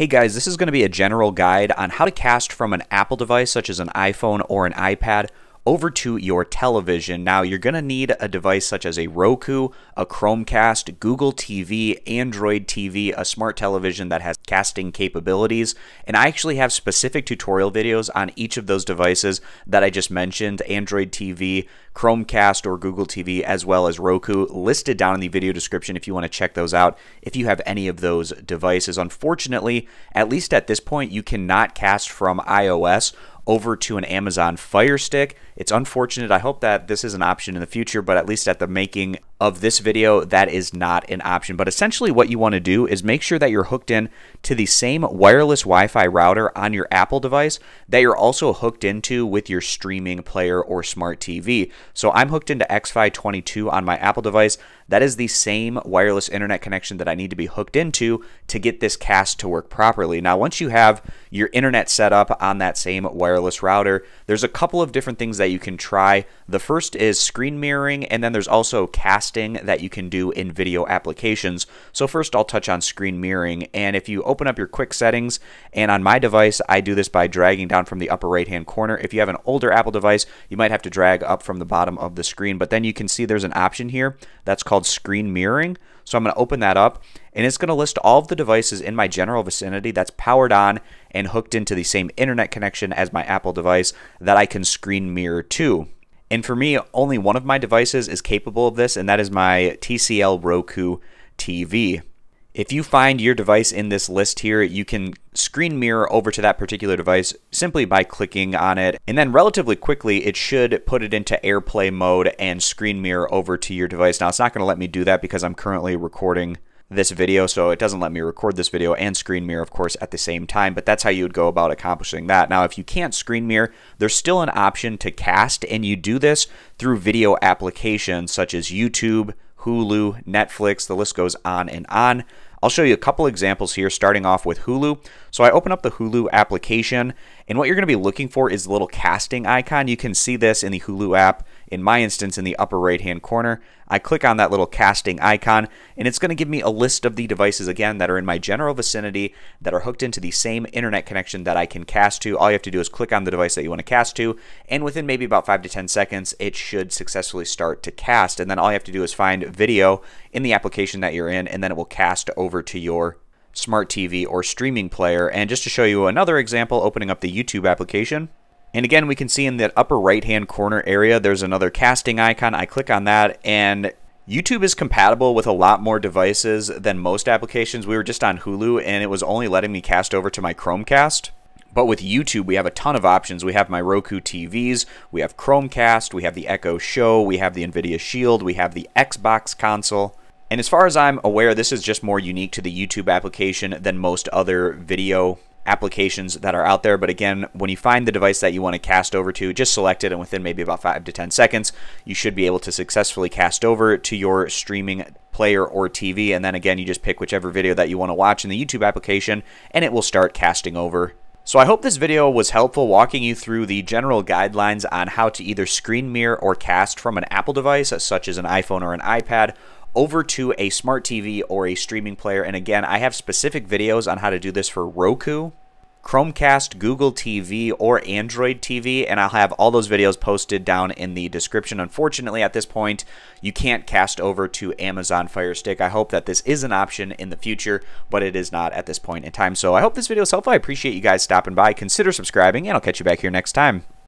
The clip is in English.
Hey guys, this is going to be a general guide on how to cast from an Apple device such as an iPhone or an iPad over to your television. Now, you're going to need a device such as a Roku, a Chromecast, Google TV, Android TV, a smart television that has casting capabilities. And I actually have specific tutorial videos on each of those devices that I just mentioned Android TV, Chromecast, or Google TV, as well as Roku, listed down in the video description if you want to check those out if you have any of those devices. Unfortunately, at least at this point, you cannot cast from iOS over to an Amazon Fire Stick. It's unfortunate. I hope that this is an option in the future, but at least at the making of this video, that is not an option. But essentially what you want to do is make sure that you're hooked in to the same wireless Wi-Fi router on your Apple device that you're also hooked into with your streaming player or smart TV. So I'm hooked into XFi 22 on my Apple device. That is the same wireless internet connection that I need to be hooked into to get this cast to work properly. Now, once you have your internet set up on that same wireless router, there's a couple of different things that you can try. The first is screen mirroring, and then there's also cast casting that you can do in video applications. So first I'll touch on screen mirroring and if you open up your quick settings and on my device I do this by dragging down from the upper right hand corner. If you have an older Apple device you might have to drag up from the bottom of the screen but then you can see there's an option here that's called screen mirroring. So I'm going to open that up and it's going to list all of the devices in my general vicinity that's powered on and hooked into the same internet connection as my Apple device that I can screen mirror to. And for me, only one of my devices is capable of this, and that is my TCL Roku TV. If you find your device in this list here, you can screen mirror over to that particular device simply by clicking on it. And then relatively quickly, it should put it into AirPlay mode and screen mirror over to your device. Now, it's not going to let me do that because I'm currently recording this video, so it doesn't let me record this video and screen mirror, of course, at the same time, but that's how you would go about accomplishing that. Now, if you can't screen mirror, there's still an option to cast, and you do this through video applications such as YouTube, Hulu, Netflix, the list goes on and on. I'll show you a couple examples here, starting off with Hulu. So I open up the Hulu application, and what you're going to be looking for is the little casting icon. You can see this in the Hulu app, in my instance, in the upper right-hand corner. I click on that little casting icon, and it's going to give me a list of the devices, again, that are in my general vicinity that are hooked into the same internet connection that I can cast to. All you have to do is click on the device that you want to cast to, and within maybe about 5 to 10 seconds, it should successfully start to cast. And then all you have to do is find video in the application that you're in, and then it will cast over over to your smart TV or streaming player. And just to show you another example, opening up the YouTube application. And again, we can see in that upper right hand corner area, there's another casting icon. I click on that and YouTube is compatible with a lot more devices than most applications. We were just on Hulu and it was only letting me cast over to my Chromecast. But with YouTube, we have a ton of options. We have my Roku TVs, we have Chromecast, we have the Echo Show, we have the NVIDIA Shield, we have the Xbox console. And as far as I'm aware, this is just more unique to the YouTube application than most other video applications that are out there. But again, when you find the device that you want to cast over to, just select it and within maybe about five to 10 seconds, you should be able to successfully cast over to your streaming player or TV. And then again, you just pick whichever video that you want to watch in the YouTube application and it will start casting over so I hope this video was helpful walking you through the general guidelines on how to either screen mirror or cast from an Apple device such as an iPhone or an iPad over to a smart TV or a streaming player. And again, I have specific videos on how to do this for Roku, Chromecast, Google TV, or Android TV, and I'll have all those videos posted down in the description. Unfortunately, at this point, you can't cast over to Amazon Fire Stick. I hope that this is an option in the future, but it is not at this point in time. So I hope this video is helpful. I appreciate you guys stopping by. Consider subscribing, and I'll catch you back here next time.